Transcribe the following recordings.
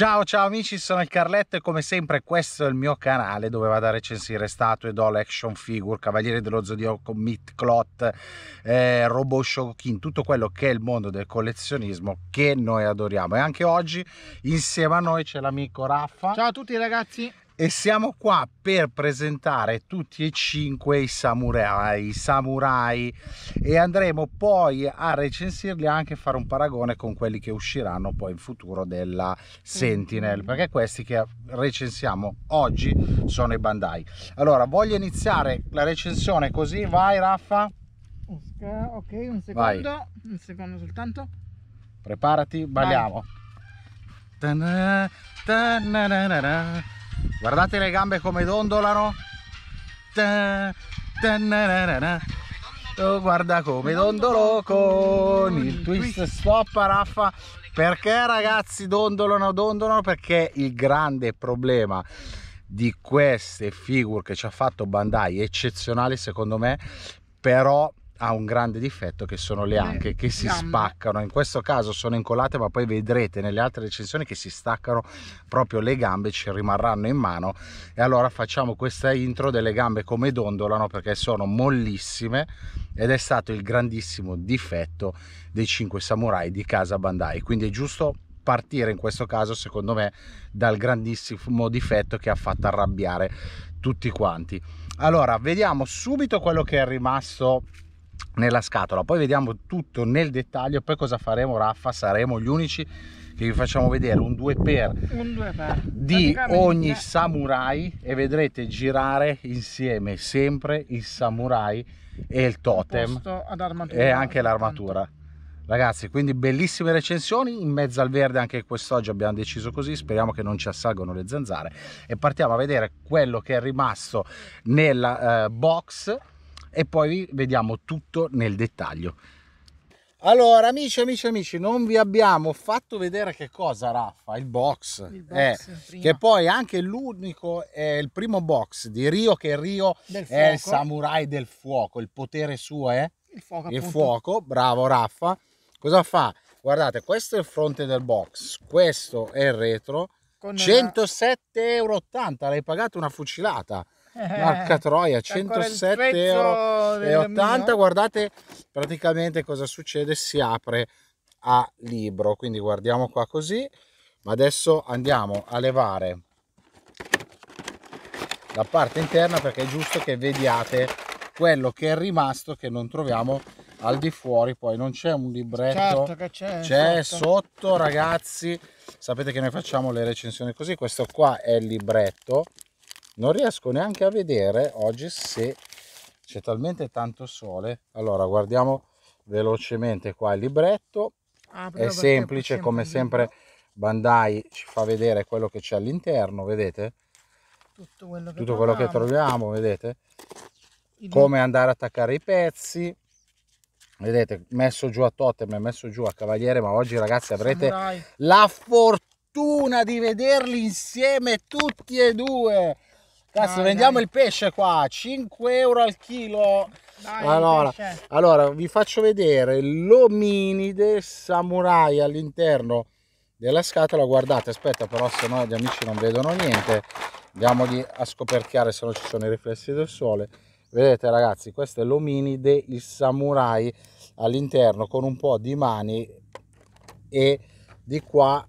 Ciao ciao amici, sono il Carletto e come sempre questo è il mio canale dove vado a recensire statue, doll, action figure, cavalieri dello zodiaco, myth, clot, eh, robot shokin, tutto quello che è il mondo del collezionismo che noi adoriamo. E anche oggi insieme a noi c'è l'amico Raffa. Ciao a tutti ragazzi! e siamo qua per presentare tutti e cinque i samurai, i samurai e andremo poi a recensirli e anche fare un paragone con quelli che usciranno poi in futuro della Sentinel mm-hmm. perché questi che recensiamo oggi sono i Bandai allora voglio iniziare la recensione così vai Raffa ok un secondo vai. un secondo soltanto preparati balliamo vai guardate le gambe come dondolano oh, guarda come dondolo con il twist stop Raffa perché ragazzi dondolano dondolano perché il grande problema di queste figure che ci ha fatto Bandai eccezionali secondo me però ha un grande difetto che sono le eh, anche che si spaccano in questo caso sono incollate ma poi vedrete nelle altre recensioni che si staccano proprio le gambe ci rimarranno in mano e allora facciamo questa intro delle gambe come dondolano perché sono mollissime ed è stato il grandissimo difetto dei 5 samurai di casa Bandai quindi è giusto partire in questo caso secondo me dal grandissimo difetto che ha fatto arrabbiare tutti quanti allora vediamo subito quello che è rimasto nella scatola poi vediamo tutto nel dettaglio poi cosa faremo Raffa saremo gli unici che vi facciamo vedere un 2x di ogni eh. samurai e vedrete girare insieme sempre il samurai e il totem e anche l'armatura ragazzi quindi bellissime recensioni in mezzo al verde anche quest'oggi abbiamo deciso così speriamo che non ci assalgono le zanzare e partiamo a vedere quello che è rimasto nella eh, box e poi vediamo tutto nel dettaglio. Allora, amici, amici, amici, non vi abbiamo fatto vedere che cosa, Raffa, il box, il box eh, che poi anche l'unico, è il primo box di Rio, che Rio è il samurai del fuoco, il potere suo è il fuoco, il fuoco bravo Raffa. Cosa fa? Guardate, questo è il fronte del box, questo è il retro, 107,80 euro, l'hai pagato una fucilata. Eh, Marca Troia, 107 euro. E 80. Guardate praticamente cosa succede, si apre a libro. Quindi guardiamo qua così, ma adesso andiamo a levare la parte interna perché è giusto che vediate quello che è rimasto che non troviamo al di fuori poi non c'è un libretto certo che c'è, c'è sotto. sotto ragazzi sapete che noi facciamo le recensioni così questo qua è il libretto non riesco neanche a vedere oggi se c'è talmente tanto sole allora guardiamo velocemente qua il libretto ah, è semplice come sempre Bandai ci fa vedere quello che c'è all'interno vedete tutto quello che, tutto quello che troviamo vedete come andare a attaccare i pezzi vedete messo giù a totem e messo giù a cavaliere ma oggi ragazzi avrete Samurai. la fortuna di vederli insieme tutti e due Cazzo, dai, vendiamo dai. il pesce qua, 5 euro al chilo. Dai, allora, allora, vi faccio vedere l'ominide samurai all'interno della scatola. Guardate, aspetta però, se no gli amici non vedono niente. Andiamoli a scoperchiare se non ci sono i riflessi del sole. Vedete ragazzi, questo è l'ominide, il samurai all'interno con un po' di mani e di qua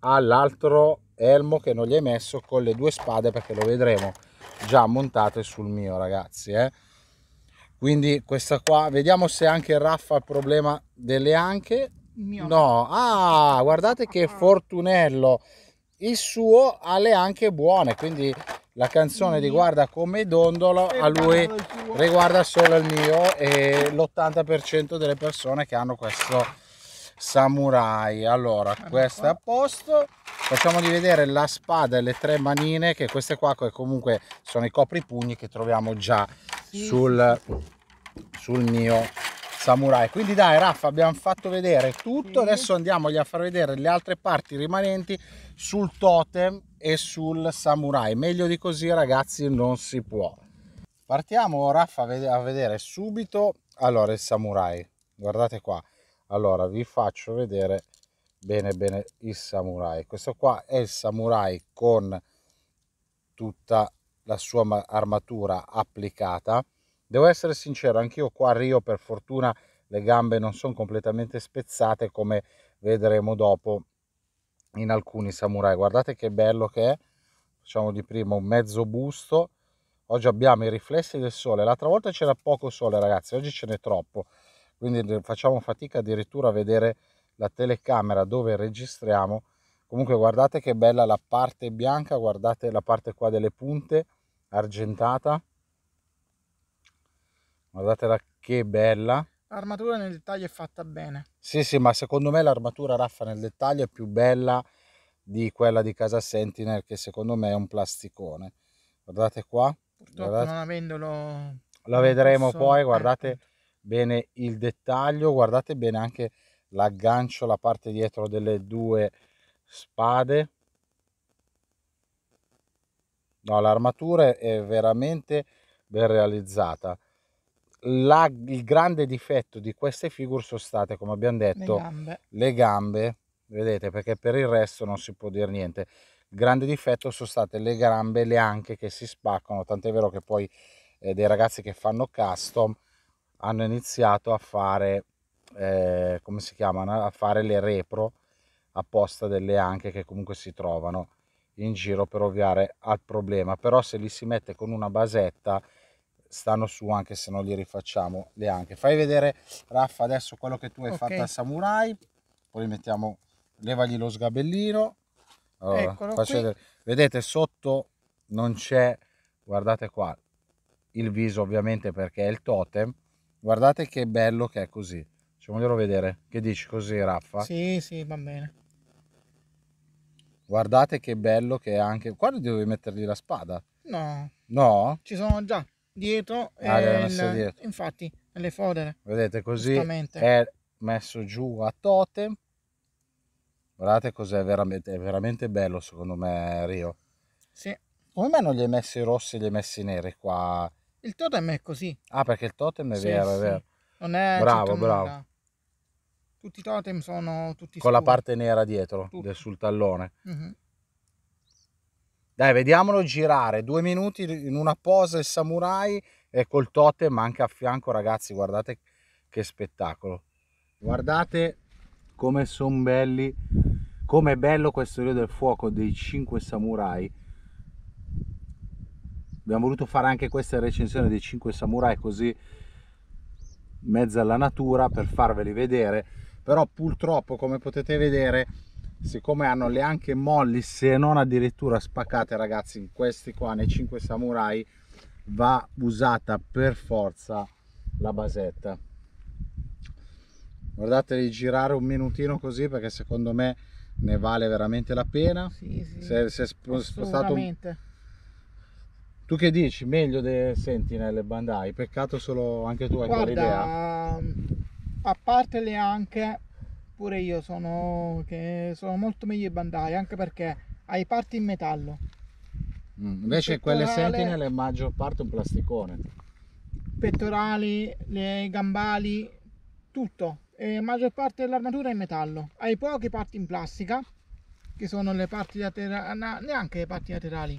all'altro elmo che non gli hai messo con le due spade perché lo vedremo già montate sul mio ragazzi eh? quindi questa qua vediamo se anche Raffa ha il problema delle anche mio. no ah guardate che ah. fortunello il suo ha le anche buone quindi la canzone di guarda come dondolo a lui riguarda solo il mio e l'80% delle persone che hanno questo samurai allora questa a posto facciamogli vedere la spada e le tre manine che queste qua comunque sono i copripugni che troviamo già sul, sul mio samurai quindi dai Raffa abbiamo fatto vedere tutto adesso andiamogli a far vedere le altre parti rimanenti sul totem e sul samurai meglio di così ragazzi non si può partiamo Raffa a vedere subito allora il samurai guardate qua allora vi faccio vedere bene bene il samurai questo qua è il samurai con tutta la sua armatura applicata devo essere sincero anch'io qua a Rio per fortuna le gambe non sono completamente spezzate come vedremo dopo in alcuni samurai guardate che bello che è facciamo di prima un mezzo busto oggi abbiamo i riflessi del sole l'altra volta c'era poco sole ragazzi oggi ce n'è troppo quindi facciamo fatica addirittura a vedere la telecamera dove registriamo comunque guardate che bella la parte bianca guardate la parte qua delle punte argentata guardatela che bella l'armatura nel dettaglio è fatta bene sì sì ma secondo me l'armatura raffa nel dettaglio è più bella di quella di casa sentinel che secondo me è un plasticone guardate qua purtroppo guardate. non avendolo la vedremo posso... poi guardate eh. bene il dettaglio guardate bene anche l'aggancio la parte dietro delle due spade no l'armatura è veramente ben realizzata la, il grande difetto di queste figure sono state come abbiamo detto le gambe. le gambe vedete perché per il resto non si può dire niente il grande difetto sono state le gambe le anche che si spaccano tant'è vero che poi eh, dei ragazzi che fanno custom hanno iniziato a fare eh, come si chiamano, a fare le repro apposta delle anche che comunque si trovano in giro per ovviare al problema, però se li si mette con una basetta stanno su anche se non li rifacciamo le anche. Fai vedere Raffa adesso quello che tu hai okay. fatto a samurai, poi mettiamo, levagli lo sgabellino, allora, vedete sotto non c'è, guardate qua, il viso ovviamente perché è il totem, guardate che bello che è così, ci vogliono vedere. Che dici così, Raffa? Sì, sì, va bene. Guardate che bello che è anche... Qua devi mettergli la spada. No. No? Ci sono già dietro. Ah, il... dietro. Infatti, le fodere. Vedete, così è messo giù a totem. Guardate cos'è veramente, è veramente bello secondo me Rio. Sì. Come mai non li hai messi rossi e li hai messi neri qua? Il totem è così. Ah perché il totem è sì, vero, sì. è vero. Non è bravo, bravo. Nulla. Tutti i totem sono tutti Con scuri. la parte nera dietro, del, sul tallone. Uh mm-hmm. -huh. Dai, vediamolo girare. Due minuti in una posa il samurai e col totem anche a fianco, ragazzi. Guardate che spettacolo. Guardate come sono belli, come è bello questo Rio del Fuoco dei cinque samurai. Abbiamo voluto fare anche questa recensione dei cinque samurai così mezzo alla natura per farveli vedere però purtroppo come potete vedere siccome hanno le anche molli se non addirittura spaccate ragazzi in questi qua nei 5 samurai va usata per forza la basetta guardateli girare un minutino così perché secondo me ne vale veramente la pena sì, sì, se, se spostato un... tu che dici meglio dei sentinel bandai peccato solo anche tu hai Guarda, quell'idea mm, a parte le anche pure io sono che sono molto meglio i bandai anche perché hai parti in metallo mm, invece quelle sentinel è maggior parte un plasticone pettorali le gambali tutto e maggior parte dell'armatura è in metallo hai poche parti in plastica che sono le parti laterali neanche le parti laterali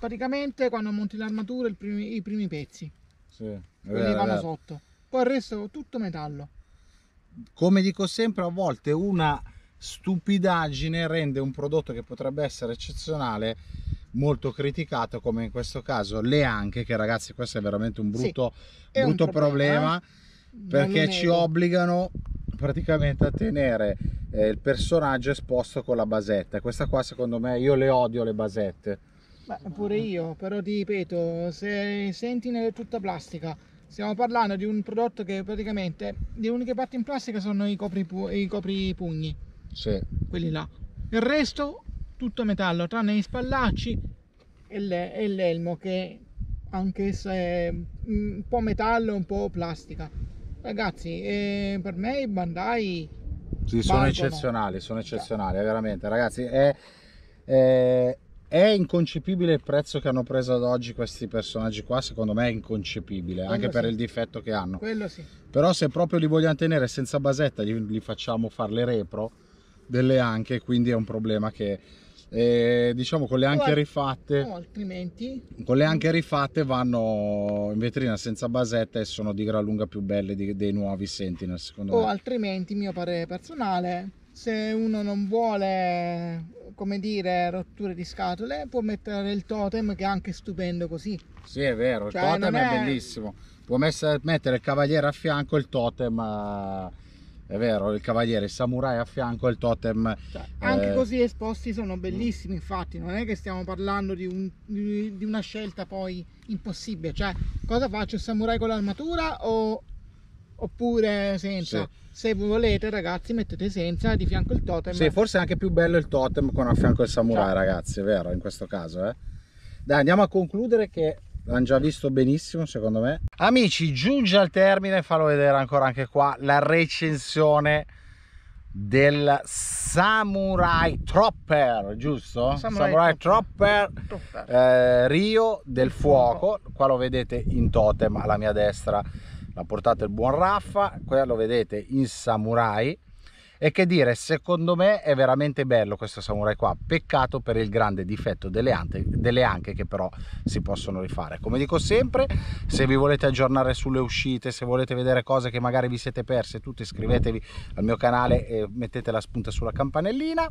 praticamente quando monti l'armatura i primi pezzi sì, quelli vero, vanno vero. sotto poi il resto tutto metallo come dico sempre a volte una stupidaggine rende un prodotto che potrebbe essere eccezionale molto criticato come in questo caso le anche che ragazzi questo è veramente un brutto, sì, brutto un problema, problema perché ci obbligano praticamente a tenere eh, il personaggio esposto con la basetta questa qua secondo me io le odio le basette Beh, pure io però ti ripeto se senti tutta plastica stiamo parlando di un prodotto che praticamente le uniche parti in plastica sono i, copripu- i copripugni sì. quelli là il resto tutto metallo tranne gli spallacci e, le, e l'elmo che anch'essa è mm, un po' metallo un po' plastica ragazzi eh, per me i bandai sì, sono eccezionali sono cioè. eccezionali cioè. veramente ragazzi è, è è inconcepibile il prezzo che hanno preso ad oggi questi personaggi qua, secondo me è inconcepibile, Quello anche sì. per il difetto che hanno. Quello sì. Però se proprio li vogliamo tenere senza basetta, li, li facciamo fare le repro delle anche, quindi è un problema che eh, diciamo con le anche rifatte o altrimenti con le anche rifatte vanno in vetrina senza basetta e sono di gran lunga più belle di, dei nuovi Sentinel secondo o me o altrimenti mio parere personale se uno non vuole come dire rotture di scatole può mettere il totem che è anche stupendo così sì è vero cioè, il totem è... è... bellissimo può mettere il cavaliere a fianco il totem eh, è vero il cavaliere il samurai a fianco il totem cioè, anche eh... così esposti sono bellissimi infatti non è che stiamo parlando di, un, di una scelta poi impossibile cioè cosa faccio il samurai con l'armatura o oppure senza. Sì. Se volete ragazzi mettete senza di fianco il totem. Sì, forse è anche più bello il totem con a fianco il samurai Ciao. ragazzi, è vero in questo caso. Eh? Dai, andiamo a concludere che l'hanno già visto benissimo secondo me. Amici, giunge al termine, farò vedere ancora anche qua la recensione del Samurai Tropper, giusto? Samurai, Samurai Tropper, Tropper. Eh, Rio del Fuoco, qua lo vedete in totem alla mia destra l'ha portato il buon Raffa qua lo vedete in samurai e che dire secondo me è veramente bello questo samurai qua peccato per il grande difetto delle, ante, delle anche che però si possono rifare come dico sempre se vi volete aggiornare sulle uscite se volete vedere cose che magari vi siete perse tutte iscrivetevi al mio canale e mettete la spunta sulla campanellina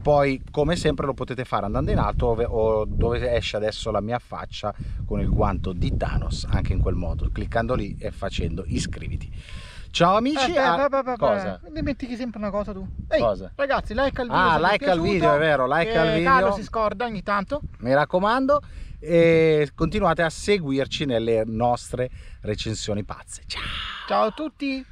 poi come sempre lo potete fare andando in alto o dove esce adesso la mia faccia con il guanto di Thanos anche in quel modo cliccando lì e facendo iscriviti Ciao amici. Eh, a... Ah, beh, beh, cosa? Dimentichi sempre una cosa tu. Ehi, cosa? Ragazzi, like al ah, video. Ah, like al video, è vero, like eh, al video. Carlo si scorda ogni tanto. Mi raccomando e continuate a seguirci nelle nostre recensioni pazze. Ciao. Ciao a tutti.